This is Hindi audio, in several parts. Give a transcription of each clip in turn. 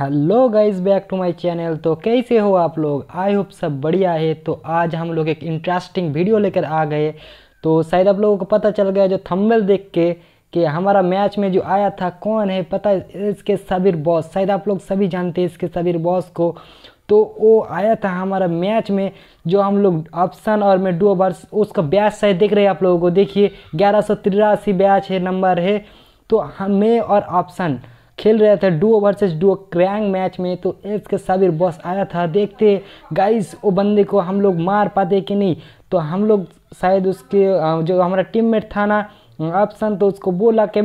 hello guys back to my channel तो कैसे हो आप लोग आई होप सब बढ़िया है तो आज हम लोग एक इंटरेस्टिंग वीडियो लेकर आ गए तो शायद आप लोगों को पता चल गया जो थंबनेल देख के कि हमारा मैच में जो आया था कौन है पता इसके सबिर बॉस शायद आप लोग सभी जानते हैं इसके सबिर बॉस को तो वो आया था हमारा मैच में जो हम लोग ऑप्शन और में डो ओवर्स उसका ब्याज शायद देख रहे हैं आप लोगों को देखिए ग्यारह सौ तिरासी ब्याज है नंबर है तो हमें और ऑप्शन खेल रहे थे डुओ वर्सेस डुओ क्रैंग मैच में तो एस के साबिर बॉस आया था देखते गाइस वो बंदे को हम लोग मार पाते कि नहीं तो हम लोग शायद उसके जो हमारा टीममेट था ना ऑप्शन तो उसको बोला कि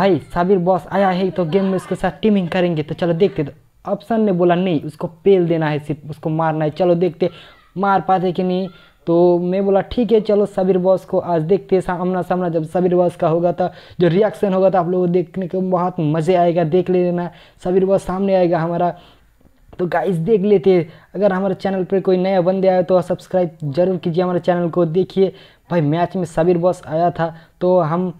भाई साबिर बॉस आया है तो गेम में उसके साथ टीमिंग करेंगे तो चलो देखते तो ऑप्शन ने बोला नहीं उसको पेल देना है सिर्फ उसको मारना है चलो देखते मार पाते कि नहीं तो मैं बोला ठीक है चलो सबीर बॉस को आज देखते हैं आमना सामना जब सबीर बॉस का होगा था तो जो रिएक्शन होगा था तो आप लोगों को देखने को बहुत मज़े आएगा देख लेना सबीर बॉस सामने आएगा हमारा तो गाइस देख लेते अगर हमारे चैनल पर कोई नया बंदे आए तो सब्सक्राइब जरूर कीजिए हमारे चैनल को देखिए भाई मैच में सबीर बॉस आया था तो हम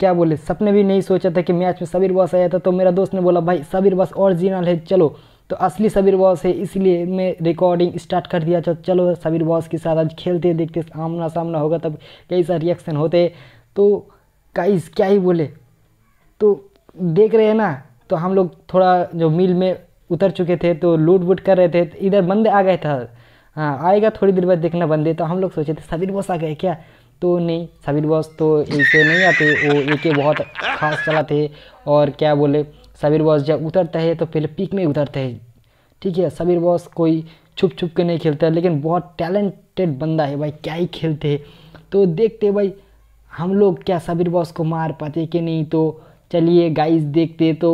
क्या बोले सपने भी नहीं सोचा था कि मैच में सबीर बॉस आया था तो मेरा दोस्त ने बोला भाई सबीर बॉस ओरिजिनल है चलो तो असली सबीर बॉस है इसलिए मैं रिकॉर्डिंग स्टार्ट कर दिया तो चलो सबीर बॉस के साथ आज खेलते देखते आमना सामना होगा तब कई सारे रिएक्शन होते तो काइस क्या ही बोले तो देख रहे हैं ना तो हम लोग थोड़ा जो मिल में उतर चुके थे तो लूट वूट कर रहे थे तो इधर बंदे आ गए था हाँ आएगा थोड़ी देर बाद देखना बंदे तो हम लोग सोचे थे सबीर बॉस आ गए क्या तो नहीं सबीर बॉस तो ऐसे नहीं आते वो एक बहुत खास चला थे और क्या बोले सबीर बॉस जब उतरता है तो पहले पिक में उतरता है ठीक है सबीर बॉस कोई छुप छुप के नहीं खेलता है लेकिन बहुत टैलेंटेड बंदा है भाई क्या ही खेलते हैं तो देखते भाई हम लोग क्या सबीर बॉस को मार पाते कि नहीं तो चलिए गाइस देखते तो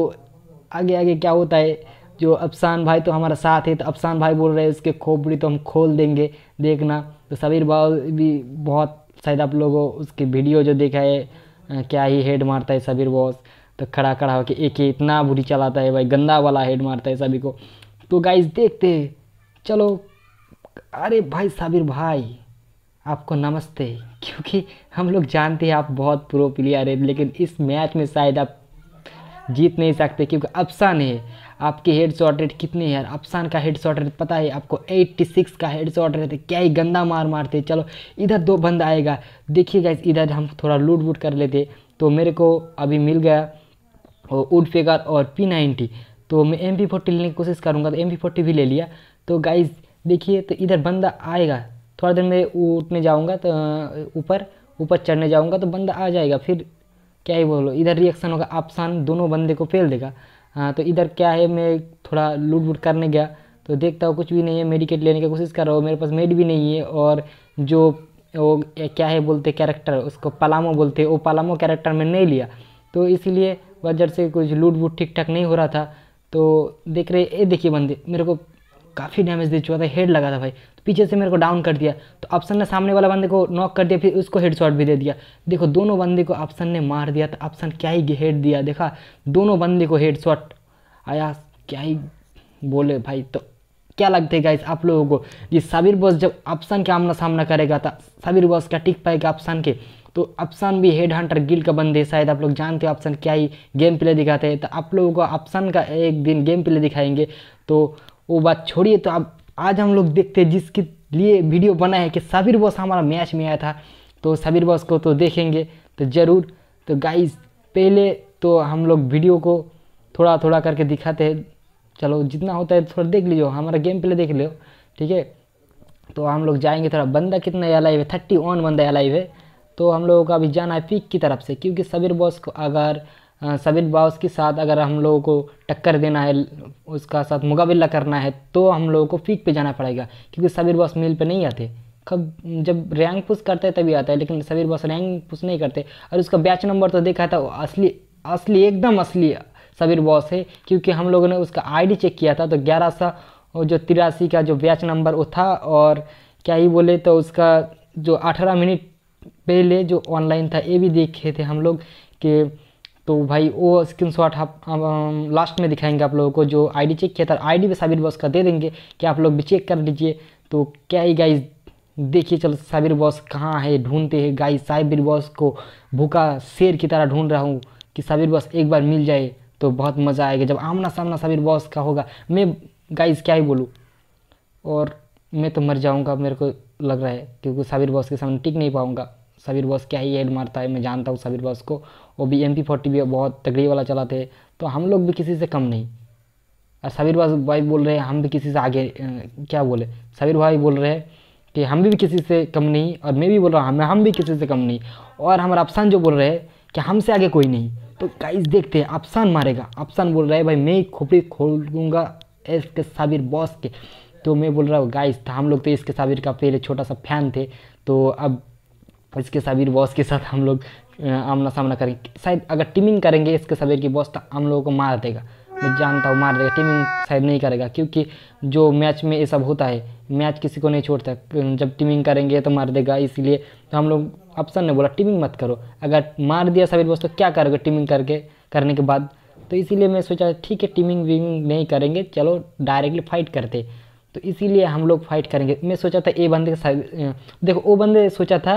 आगे आगे क्या होता है जो अफसान भाई तो हमारा साथ है तो अफसान भाई बोल रहे हैं उसके खोपड़ी तो हम खोल देंगे देखना तो सबीर बॉस भी बहुत शायद आप लोगों उसके वीडियो जो देखा है क्या ही हेड मारता है सबीर बॉस तो खड़ा खड़ा होकर एक ही इतना बुरी चलाता है भाई गंदा वाला हेड मारता है सभी को तो गाइज देखते चलो अरे भाई साबिर भाई आपको नमस्ते क्योंकि हम लोग जानते हैं आप बहुत प्रो प्लेयर है लेकिन इस मैच में शायद आप जीत नहीं सकते क्योंकि अफसान है आपके हेड शॉट रेट कितने हैं यार अफसान का हेड शॉट रेट पता है आपको 86 का हेड शॉट रेट है क्या ही गंदा मार मारते चलो इधर दो बंद आएगा देखिएगा इधर हम थोड़ा लूट वूट कर लेते तो मेरे को अभी मिल गया और वुड फेगर और पी नाइन्टी तो मैं एम पी फोर्टी लेने की कोशिश करूँगा तो एम पी फोर्टी भी ले लिया तो गाइज देखिए तो इधर बंदा आएगा थोड़ा देर में उठने जाऊँगा तो ऊपर ऊपर चढ़ने जाऊँगा तो बंदा आ जाएगा फिर क्या ही बोलो इधर रिएक्शन होगा आपसान दोनों बंदे को फेल देगा हाँ तो इधर क्या है मैं थोड़ा लूट वूट करने गया तो देखता हूँ कुछ भी नहीं है मेडिकेट लेने की कोशिश कर रहा हूँ मेरे पास मेड भी नहीं है और जो वो क्या है बोलते कैरेक्टर उसको पलामो बोलते वो पलामो कैरेक्टर में नहीं लिया तो इसीलिए वजह से कुछ लूट वूट ठीक ठाक नहीं हो रहा था तो देख रहे ये देखिए बंदे मेरे को काफ़ी डैमेज दे चुका था हेड लगा था भाई तो पीछे से मेरे को डाउन कर दिया तो ऑप्शन ने सामने वाला बंदे को नॉक कर दिया फिर उसको हेड शॉट भी दे दिया देखो दोनों बंदे को ऑप्शन ने मार दिया तो ऑप्शन क्या ही हेड दिया देखा दोनों बंदे को हेड शॉट आया क्या ही बोले भाई तो क्या लगता है गाइस आप लोगों को ये साबिर बॉस जब ऑप्शन के आमना सामना करेगा था साबिर बॉस का टिक पाएगा ऑप्शन के तो ऑप्शन भी हेड हंटर गिल का बंदे शायद आप लोग जानते हो ऑप्शन क्या ही गेम प्ले दिखाते हैं तो आप लोगों को ऑप्शन का एक दिन गेम प्ले दिखाएंगे तो वो बात छोड़िए तो अब आज हम लोग देखते हैं जिसके लिए वीडियो बना है कि साबिर बॉस हमारा मैच में आया था तो साबिर बॉस को तो देखेंगे तो ज़रूर तो गाइज पहले तो हम लोग वीडियो को थोड़ा थोड़ा करके दिखाते हैं चलो जितना होता है थोड़ा देख लीजिए हमारा गेम प्ले देख लियो ठीक है तो हम लोग जाएंगे थोड़ा बंदा कितना अलाइव है थर्टी वन बंदा अलाइव है तो हम लोगों का अभी जाना है पिक की तरफ से क्योंकि सबिर बॉस को अगर सबिर बॉस के साथ अगर हम लोगों को टक्कर देना है उसका साथ मुकाबला करना है तो हम लोगों को पिक पे जाना पड़ेगा क्योंकि सबिर बॉस मिल पे नहीं आते कब जब रैंक पुश करते हैं तभी आता है लेकिन सबिर बॉस रैंक पुश नहीं करते और उसका बैच नंबर तो देखा था असली असली एकदम असली सबीर बॉस है क्योंकि हम लोगों ने उसका आईडी चेक किया था तो ग्यारह जो तिरासी का जो बैच नंबर वो था और क्या ही बोले तो उसका जो अठारह मिनट पहले जो ऑनलाइन था ये भी देखे थे हम लोग कि तो भाई वो स्क्रीन शॉट आप लास्ट में दिखाएंगे आप लोगों को जो आईडी चेक किया था आईडी भी साबिर बॉस का दे देंगे कि आप लोग भी चेक कर लीजिए तो क्या ही गाइस देखिए चलो साबिर बॉस कहाँ है ढूंढते हैं गाइस साबिर बॉस को भूखा शेर की तरह ढूंढ रहा हूँ कि साबिर बॉस एक बार मिल जाए तो बहुत मज़ा आएगा जब आमना सामना सबीर बॉस का होगा मैं गाइज क्या ही बोलूँ और मैं तो मर जाऊँगा मेरे को लग रहा है क्योंकि साबिर बॉस के सामने टिक नहीं पाऊँगा सबीर बॉस क्या ही एड मारता है मैं जानता हूँ साबिर बॉस को वो भी एम पी फोर्टी भी बहुत तगड़ी वाला चलाते हैं तो हम लोग भी किसी से कम नहीं और साबिर बॉस भाई बोल रहे हैं हम भी किसी से आगे क्या बोले साबिर भाई बोल रहे हैं कि हम भी किसी से कम नहीं और मैं भी बोल रहा हूँ हम हम भी किसी से कम नहीं और हमारा अफसान जो बोल रहे हैं कि हमसे आगे कोई नहीं तो गाइस देखते हैं अफसान मारेगा अफसान बोल रहा है भाई मैं ही खोपड़ी खोल दूंगा इसके साबिर बॉस के तो मैं बोल रहा हूँ गाइस हम लोग तो इसके साबिर का पहले छोटा सा फैन थे तो अब इसके साबिर बॉस के साथ हम लोग आमना सामना करेंगे शायद अगर टीमिंग करेंगे इसके साबिर की बॉस तो हम लोगों को मार देगा मैं जानता हूँ मार देगा टीमिंग शायद नहीं करेगा क्योंकि जो मैच में ये सब होता है मैच किसी को नहीं छोड़ता जब टीमिंग करेंगे तो मार देगा इसलिए तो हम लोग ऑप्शन ने बोला टीमिंग मत करो अगर मार दिया सभी दोस्तों क्या करोगे टीमिंग करके करने के बाद तो इसीलिए मैं सोचा ठीक है टीमिंग वीमिंग नहीं करेंगे चलो डायरेक्टली फाइट करते तो इसीलिए हम लोग फाइट करेंगे मैं सोचा था ए बंदे के देखो वो बंदे सोचा था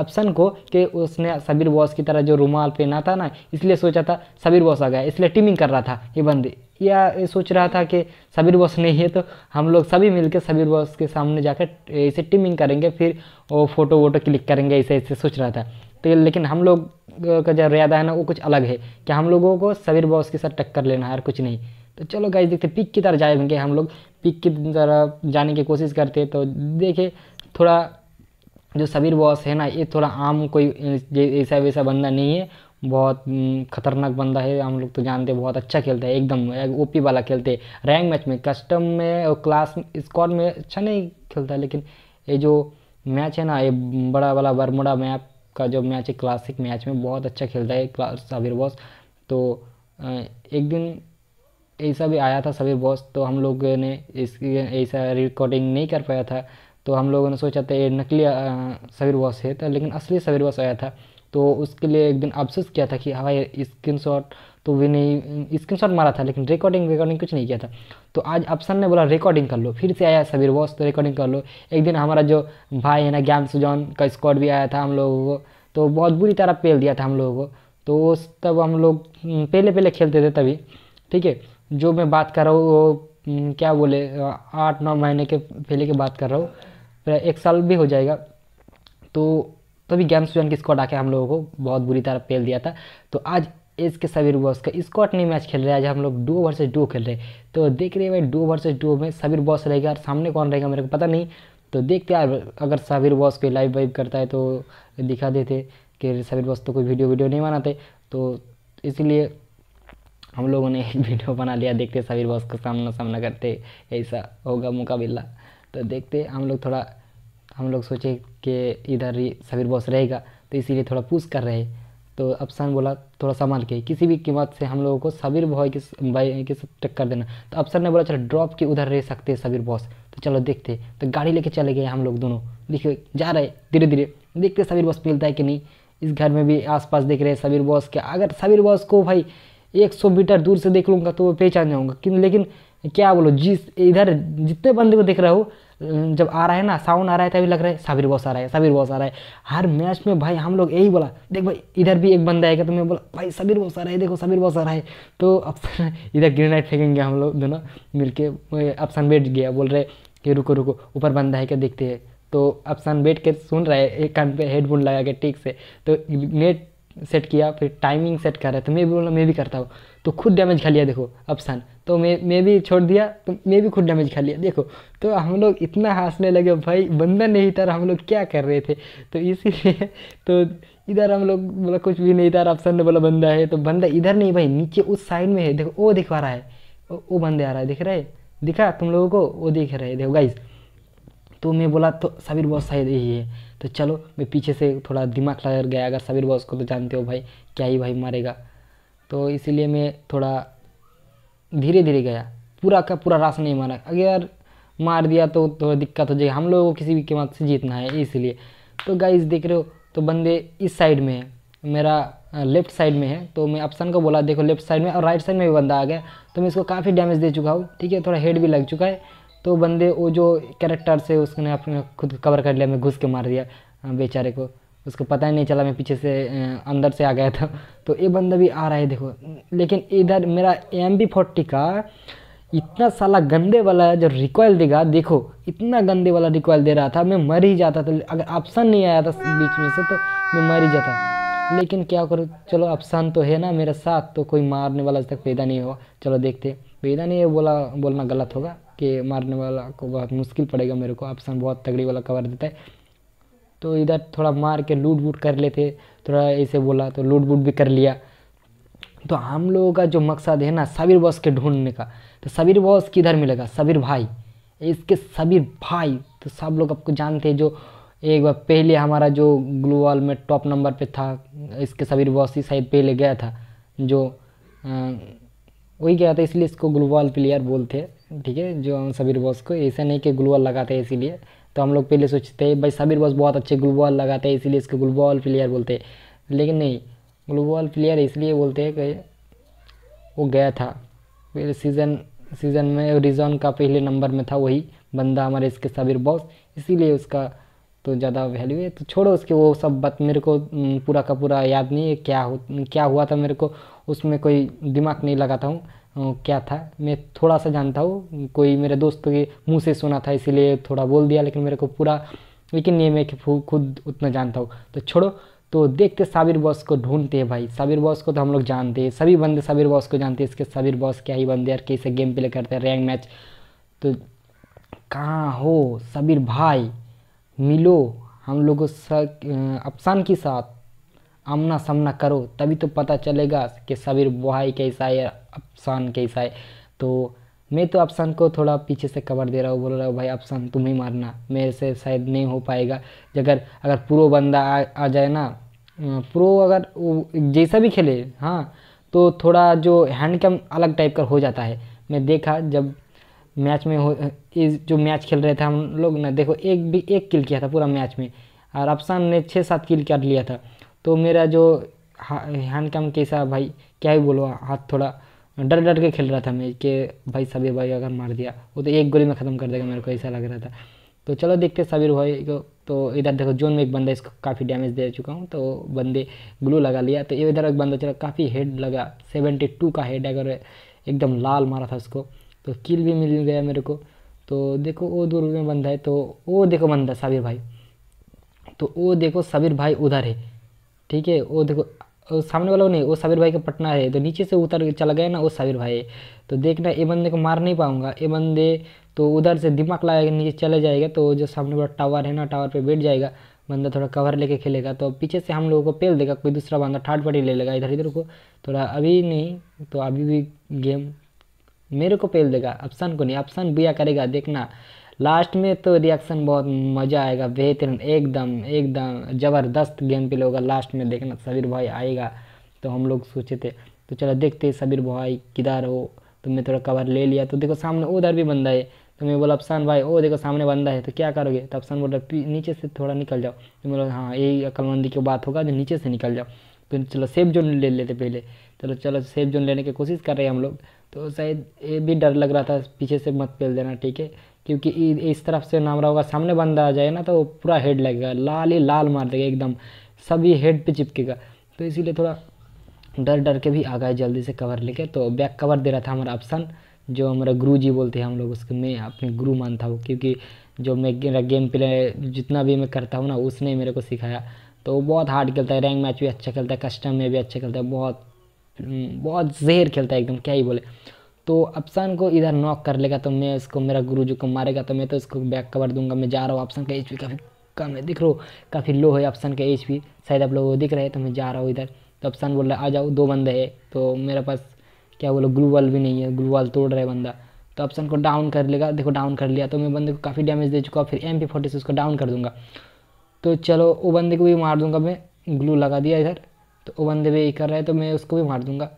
ऑप्शन को कि उसने सबीर बॉस की तरह जो रुमाल पहना था ना इसलिए सोचा था सबीर बॉस आ गया इसलिए टीमिंग कर रहा था ये बंदे या सोच रहा था कि सबीर बॉस नहीं है तो हम लोग सभी मिलकर सबीर बॉस के सामने जाकर ऐसे टीमिंग करेंगे फिर वो फ़ोटो वोटो क्लिक करेंगे ऐसे ऐसे सोच रहा था तो लेकिन हम लोग का जो रियादा है ना वो कुछ अलग है कि हम लोगों को सबीर बॉस के साथ टक्कर लेना है और कुछ नहीं तो चलो गाइस देखते पिक की तरह जाएंगे हम लोग पिक की तरह जाने की कोशिश करते तो देखे थोड़ा जो सबीर बॉस है ना ये थोड़ा आम कोई ऐसा वैसा बंदा नहीं है बहुत हम्म, खतरनाक बंदा है हम लोग तो जानते हैं बहुत अच्छा खेलता है एकदम ओपी वाला खेलते हैं रैंक मैच में कस्टम में और क्लास स्कॉर में अच्छा नहीं खेलता है लेकिन ये जो मैच है ना ये बड़ा वाला बरमुड़ा मैप का जो मैच है क्लासिक मैच में बहुत अच्छा खेलता है क्लास सबीर बॉस तो एक दिन ऐसा भी आया था सबीर बॉस तो हम लोग ने इसकी ऐसा रिकॉर्डिंग नहीं कर पाया था तो हम लोगों ने सोचा था ये नकली सबीर बॉस है तो लेकिन असली सबीर बॉस आया था तो उसके लिए एक दिन अफसोस किया था कि हवाई हाँ स्क्रीन तो वे नहीं स्क्रीन मारा था लेकिन रिकॉर्डिंग रिकॉर्डिंग कुछ नहीं किया था तो आज अफसन ने बोला रिकॉर्डिंग कर लो फिर से आया सबीर बॉस तो रिकॉर्डिंग कर लो एक दिन हमारा जो भाई है ना ज्ञान सुजान का स्क्वाड भी आया था हम लोगों को तो बहुत बुरी तरह पेल दिया था हम लोगों को तो तब हम लोग हम्म, पहले पहले खेलते थे तभी ठीक है जो मैं बात कर रहा हूँ वो हम्म, क्या बोले आठ नौ महीने के पहले की बात कर रहा हूँ एक साल भी हो जाएगा तो तो अभी गेम्स सुजन की स्कॉट आके हम लोगों को बहुत बुरी तरह फेल दिया था तो आज एज के समीर बॉस का स्कॉट नहीं मैच खेल रहे हैं आज हम लोग डुओ से डो खेल रहे हैं तो देख रहे हैं भाई डुओ से डो में समीर बॉस रहेगा और सामने कौन रहेगा मेरे को पता नहीं तो देखते यार अगर समीर बॉस कोई लाइव वाइव करता है तो दिखा देते कि समीर बॉस तो कोई वीडियो वीडियो नहीं बनाते तो इसीलिए हम लोगों ने एक वीडियो बना लिया देखते समीर बॉस का सामना सामना करते ऐसा होगा मुकाबिला तो देखते हम लोग थोड़ा हम लोग सोचे कि इधर ही सबीर बॉस रहेगा तो इसीलिए थोड़ा पूछ कर रहे तो अफसान बोला थोड़ा संभाल के किसी भी कीमत से हम लोगों को सबीर भाई के भाई के टक्कर देना तो अफसर ने बोला चलो ड्रॉप के उधर रह सकते हैं सबीर बॉस तो चलो देखते तो गाड़ी लेके चले गए हम लोग दोनों देखिए जा रहे धीरे धीरे देखते सबीर बॉस मिलता है कि नहीं इस घर में भी आसपास देख रहे हैं सबीर बॉस के अगर सबीर बॉस को भाई एक मीटर दूर से देख लूँगा तो वो पहचान जाऊँगा लेकिन क्या बोलो जिस इधर जितने बंदे को देख रहे हो जब आ रहा है ना साउंड आ रहा है तभी लग रहा है साबिर बॉस आ रहा है साबिर बॉस आ रहा है हर मैच में भाई हम लोग यही बोला देख भाई इधर भी एक बंदा आएगा तो मैं बोला भाई साबिर बॉस आ रहा है देखो साबिर बॉस आ रहा है तो अब इधर ग्रेनाइट फेंकेंगे हम लोग दोनों मिल के ऑप्शन बैठ गया बोल रहे कि रुको रुको ऊपर बंदा है क्या देखते हैं तो ऑप्शन बैठ के सुन रहा है एक कान पे हेडफोन लगा के ठीक से तो नेट सेट किया फिर टाइमिंग सेट कर रहा है तो मैं भी बोला मैं भी करता हूँ तो खुद डैमेज खा लिया देखो ऑप्शन तो मैं मैं भी छोड़ दिया तो मैं भी खुद डैमेज खा लिया देखो तो हम लोग इतना हंसने लगे भाई बंदा नहीं था हम लोग क्या कर रहे थे तो इसीलिए तो इधर हम लोग बोला कुछ भी नहीं था ऑप्शन ने बोला बंदा है तो बंदा इधर नहीं भाई नीचे उस साइड में है देखो वो दिखवा रहा है वो बंदे आ रहा है दिख रहा है दिखा तुम लोगों को वो दिख रहे देखो गाइज़ तो मैं बोला तो साबिर बॉस शायद यही है तो चलो मैं पीछे से थोड़ा दिमाग लगा गया अगर साबिर बॉस को तो जानते हो भाई क्या ही भाई मारेगा तो इसीलिए मैं थोड़ा धीरे धीरे गया पूरा का पूरा रास नहीं मारा अगर मार दिया तो थोड़ा तो दिक्कत हो जाएगी हम लोगों को किसी भी कीमत से जीतना है इसीलिए तो गाइज देख रहे हो तो बंदे इस साइड में है मेरा लेफ्ट साइड में है तो मैं ऑप्शन को बोला देखो लेफ्ट साइड में और राइट साइड में भी बंदा आ गया तो मैं इसको काफ़ी डैमेज दे चुका हूँ ठीक है थोड़ा हेड भी लग चुका है तो बंदे वो जो कैरेक्टर से उसने अपने खुद कवर कर लिया मैं घुस के मार दिया बेचारे को उसको पता ही नहीं चला मैं पीछे से अंदर से आ गया था तो ये बंदा भी आ रहा है देखो लेकिन इधर मेरा एम बी फोर्टी का इतना साला गंदे वाला जो रिकॉयल देगा देखो इतना गंदे वाला रिकॉयल दे रहा था मैं मर ही जाता था अगर ऑप्शन नहीं आया था बीच में से तो मैं मर ही जाता लेकिन क्या करूँ चलो ऑप्शन तो है ना मेरे साथ तो कोई मारने वाला आज तक पैदा नहीं हुआ चलो देखते पैदा नहीं है बोला बोलना गलत होगा कि मारने वाला को बहुत मुश्किल पड़ेगा मेरे को ऑप्शन बहुत तगड़ी वाला कवर देता है तो इधर थोड़ा मार के लूट वूट कर लेते थोड़ा ऐसे बोला तो लूट वूट भी कर लिया तो हम लोगों का जो मकसद है ना सबीर बॉस के ढूंढने का तो सबीर बॉस किधर मिलेगा सबीर भाई इसके सबीर भाई तो सब लोग आपको जानते हैं जो एक बार पहले हमारा जो ग्लोबल में टॉप नंबर पे था इसके सबीर बॉस ही शायद पहले गया था जो वही गया था इसलिए इसको ग्लोबल प्लेयर बोलते हैं ठीक है जो सबीर बॉस को ऐसा नहीं कि ग्लोबल लगाते हैं इसीलिए तो हम लोग पहले सोचते हैं भाई साबिर बॉस बहुत अच्छे ग्लूबॉल लगाते हैं इसीलिए इसको ग्लूबॉल प्लेयर बोलते हैं लेकिन नहीं ग्लूबॉल प्लेयर इसलिए बोलते हैं कि वो गया था फिर सीज़न सीज़न में रिजॉन का पहले नंबर में था वही बंदा हमारे इसके साबिर बॉस इसीलिए उसका तो ज़्यादा वैल्यू है तो छोड़ो उसके वो सब बात मेरे को पूरा का पूरा याद नहीं है क्या हो क्या हुआ था मेरे को उसमें कोई दिमाग नहीं लगाता हूँ क्या था मैं थोड़ा सा जानता हूँ कोई मेरे दोस्त के मुँह से सुना था इसीलिए थोड़ा बोल दिया लेकिन मेरे को पूरा लेकिन ये मैं खुद उतना जानता हूँ तो छोड़ो तो देखते साबिर बॉस को ढूंढते हैं भाई साबिर बॉस को तो हम लोग जानते हैं सभी बंदे साबिर बॉस को जानते हैं इसके साबिर बॉस क्या ही बंदे यार कैसे गेम प्ले करते हैं रैंक मैच तो कहाँ हो साबिर भाई मिलो हम लोगों अफसान के साथ आमना सामना करो तभी तो पता चलेगा कि साबिर भाई कैसा है अफसान कैसा है तो मैं तो अफसान को थोड़ा पीछे से कवर दे रहा हूँ बोल रहा हूँ भाई अफसान तुम ही मारना मेरे से शायद नहीं हो पाएगा अगर अगर प्रो बंदा आ, आ जाए ना प्रो अगर जैसा भी खेले हाँ तो थोड़ा जो हैंड कैम अलग टाइप का हो जाता है मैं देखा जब मैच में हो इस जो मैच खेल रहे थे हम लोग ना देखो एक भी एक किल किया था पूरा मैच में और अफसान ने छः सात किल कर लिया था तो मेरा जो हैंड कैम कैसा भाई क्या ही बोलो हाथ थोड़ा डर डर के खेल रहा था मैं कि भाई सबीर भाई अगर मार दिया वो तो एक गोली में ख़त्म कर देगा मेरे को ऐसा लग रहा था तो चलो देखते सबीर भाई को तो इधर देखो जोन में एक बंदा इसको काफ़ी डैमेज दे चुका हूँ तो बंदे ग्लू लगा लिया तो ये इधर एक बंदा चला काफ़ी हेड लगा सेवेंटी टू का हेड अगर एकदम लाल मारा था उसको तो किल भी मिल गया मेरे को तो देखो वो दूर में बंदा है तो वो देखो बंदा साबिर भाई तो वो देखो साबिर भाई उधर है ठीक है वो देखो सामने वाला नहीं वो साबिर भाई का पटना है तो नीचे से उतर चला गया ना वो साबिर भाई तो देखना ये बंदे को मार नहीं पाऊंगा ये बंदे तो उधर से दिमाग लगाएगा नीचे चले जाएगा तो जो सामने वाला टावर है ना टावर पे बैठ जाएगा बंदा थोड़ा कवर लेके खेलेगा तो पीछे से हम लोगों को पेल देगा कोई दूसरा बंदा ठाट पटी ले लेगा इधर इधर को थोड़ा अभी नहीं तो अभी भी गेम मेरे को पेल देगा अफसान को नहीं अफसान बुया करेगा देखना लास्ट में तो रिएक्शन बहुत मज़ा आएगा बेहतरीन एकदम एकदम ज़बरदस्त गेम प्ले होगा लास्ट में देखना सबीर भाई आएगा तो हम लोग सोचे थे तो चलो देखते सबीर भाई किधर हो तो मैं थोड़ा कवर ले लिया तो देखो सामने उधर भी बंदा है तो मैं बोला अफसान भाई ओ देखो सामने बंदा है तो क्या करोगे तो अफसान बोल रहा नीचे से थोड़ा निकल जाओ तो मैं बोला हाँ यही अकलमंदी की बात होगा जो नीचे से निकल जाओ तो चलो सेफ जोन ले लेते पहले चलो चलो सेफ जोन लेने की कोशिश कर रहे हैं हम लोग तो शायद ये भी डर लग रहा था पीछे से मत फेल देना ठीक है क्योंकि इस तरफ से नाम रहा होगा सामने बंदा आ जाए ना तो वो पूरा हेड लगेगा लाल ही लाल मार देगा एकदम सभी हेड पे चिपकेगा तो इसीलिए थोड़ा डर डर के भी आ गए जल्दी से कवर लेके तो बैक कवर दे रहा था हमारा ऑप्शन जो हमारा गुरु जी बोलते हैं हम लोग उसके मैं अपने गुरु मानता हूँ क्योंकि जो मैं मेरा गेम प्ले जितना भी मैं करता हूँ ना उसने मेरे को सिखाया तो वो बहुत हार्ड खेलता है रैंक मैच भी अच्छा खेलता है कस्टम में भी अच्छा खेलता है बहुत हम्म, बहुत जहर खेलता है एकदम क्या ही बोले तो अफसान को इधर नॉक कर लेगा तो मैं उसको मेरा जी को मारेगा तो मैं तो उसको बैक कवर दूंगा मैं जा रहा हूँ अफसान का एच काफ़ी कम है दिख रो काफ़ी लो है अफसान का एच शायद आप लोग दिख रहे हैं तो मैं जा रहा हूँ इधर तो अफसान बोल रहा है आ जाओ दो बंदे है तो मेरे पास क्या बोलो ग्लू वाल भी नहीं है ग्लू वाल तोड़ रहे बंदा तो ऑप्शन को डाउन कर लेगा देखो डाउन कर लिया तो मैं बंदे को काफ़ी डैमेज दे चुका फिर एम पी फोर्टी से उसको डाउन कर दूंगा तो चलो वो बंदे को भी मार दूंगा मैं ग्लू लगा दिया इधर तो वो बंदे भी कर रहा है तो मैं उसको भी मार दूंगा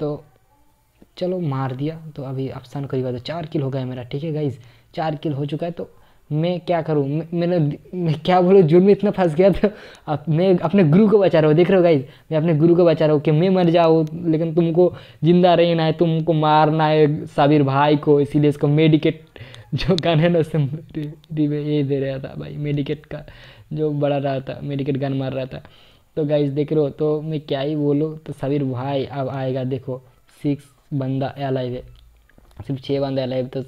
तो चलो मार दिया तो अभी अफसान करीब आता चार किल हो गया मेरा ठीक है गाइज चार किल हो चुका है तो मैं क्या करूँ मैंने मैं क्या बोलूँ जुर्म में इतना फंस गया था अब मैं अपने गुरु को बचा रहा हूँ देख रहे हो गाइज मैं अपने गुरु को बचा रहा हूँ कि मैं मर जाऊँ लेकिन तुमको जिंदा रहना है तुमको मारना है साबिर भाई को इसीलिए इसको मेडिकेट जो गाना है ना उससे ये दे रहा था भाई मेडिकेट का जो बड़ा रहा था मेडिकेट गान मार रहा था तो गाइज देख रहे हो तो मैं क्या ही बोलूँ तो साबिर भाई अब आएगा देखो सिक्स बंदा अलाइव है सिर्फ छः बंदा अलाइव तो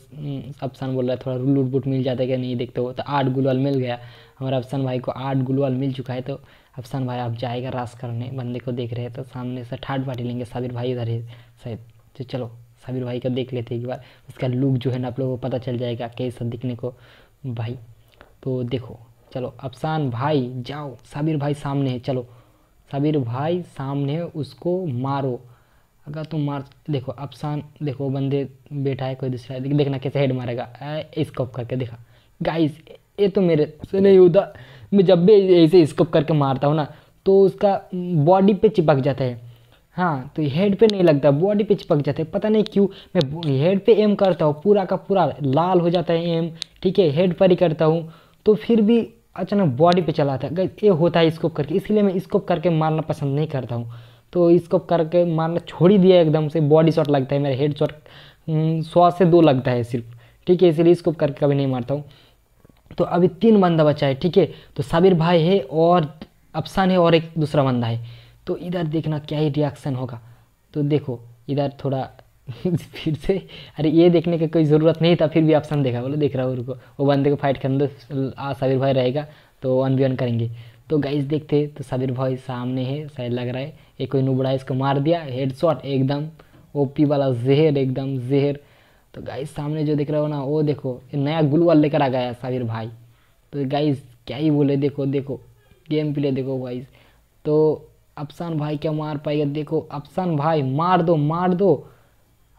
अफसान बोल रहा है थोड़ा लूट बुट मिल जाता है क्या नहीं देखते हो तो आठ गुलवाल मिल गया हमारे अफसान भाई को आठ गुलवाल मिल चुका है तो अफसान भाई आप जाएगा रास करने बंदे को देख रहे हैं तो सामने से ठाट बाटी लेंगे साबिर भाई उधर है शायद तो चलो साबिर भाई का देख लेते हैं एक बार उसका लुक जो है ना आप लोगों को पता चल जाएगा कैसा दिखने को भाई तो देखो चलो अफसान भाई जाओ साबिर भाई सामने है चलो साबिर भाई सामने है उसको मारो अगर तुम मार देखो अफसान देखो बंदे बैठा है कोई दूसरा देख, देखना कैसे हेड मारेगा स्कोप करके देखा गाइस ये तो मेरे से नहीं होता मैं जब भी ऐसे स्कोप करके मारता हूँ ना तो उसका बॉडी पे चिपक जाता है हाँ तो हेड पे नहीं लगता बॉडी पे चिपक जाता है पता नहीं क्यों मैं हेड पे एम करता हूँ पूरा का पूरा लाल हो जाता है एम ठीक है हेड पर ही करता हूँ तो फिर भी अचानक बॉडी पे चला था ये होता है स्कोप करके इसलिए मैं स्कोप करके मारना पसंद नहीं करता हूँ तो इसको करके मारना छोड़ ही दिया एकदम से बॉडी शॉट लगता है मेरा हेड शॉट सौ से दो लगता है सिर्फ ठीक है इसीलिए इसको करके कभी नहीं मारता हूँ तो अभी तीन बंदा बचा है ठीक है तो साबिर भाई है और अफसान है और एक दूसरा बंदा है तो इधर देखना क्या ही रिएक्शन होगा तो देखो इधर थोड़ा फिर से अरे ये देखने की कोई ज़रूरत नहीं था फिर भी ऑप्शन देखा बोलो देख रहा हूँ उनको वो बंदे को फाइट करने दो आ साबिर भाई रहेगा तो वन बी वन करेंगे तो गाइस देखते तो साबिर भाई सामने है शायद लग रहा है एक कोई नुबड़ा इसको मार दिया हेड शॉट एकदम ओपी वाला जहर एकदम जहर तो गाइस सामने जो दिख रहा हो ना वो देखो नया ग्लूवाल लेकर आ गया साबिर भाई तो गाइस क्या ही बोले देखो देखो गेम प्ले देखो गाइज तो अफसान भाई क्या मार पाएगा देखो अफसान भाई मार दो मार दो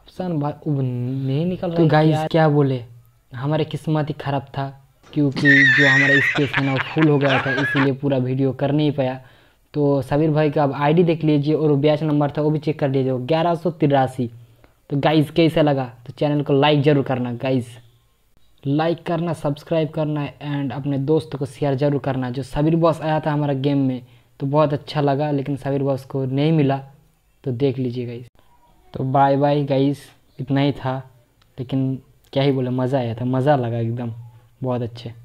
अफसान भाई उब नहीं निकल रहा तो गाइज क्या बोले हमारे किस्मत ही खराब था क्योंकि जो हमारा स्पेस है ना फुल हो गया था इसीलिए पूरा वीडियो कर नहीं पाया तो सबीर भाई का अब आईडी देख लीजिए और ब्याज नंबर था वो भी चेक कर लीजिए ग्यारह सौ तिरासी तो गाइज कैसे लगा तो चैनल को लाइक ज़रूर करना गाइज़ लाइक करना सब्सक्राइब करना एंड अपने दोस्तों को शेयर ज़रूर करना जो सबीर बॉस आया था हमारा गेम में तो बहुत अच्छा लगा लेकिन सबीर बॉस को नहीं मिला तो देख लीजिए गाइस तो बाय बाय गाइस इतना ही था लेकिन क्या ही बोले मज़ा आया था मज़ा लगा एकदम बहुत अच्छे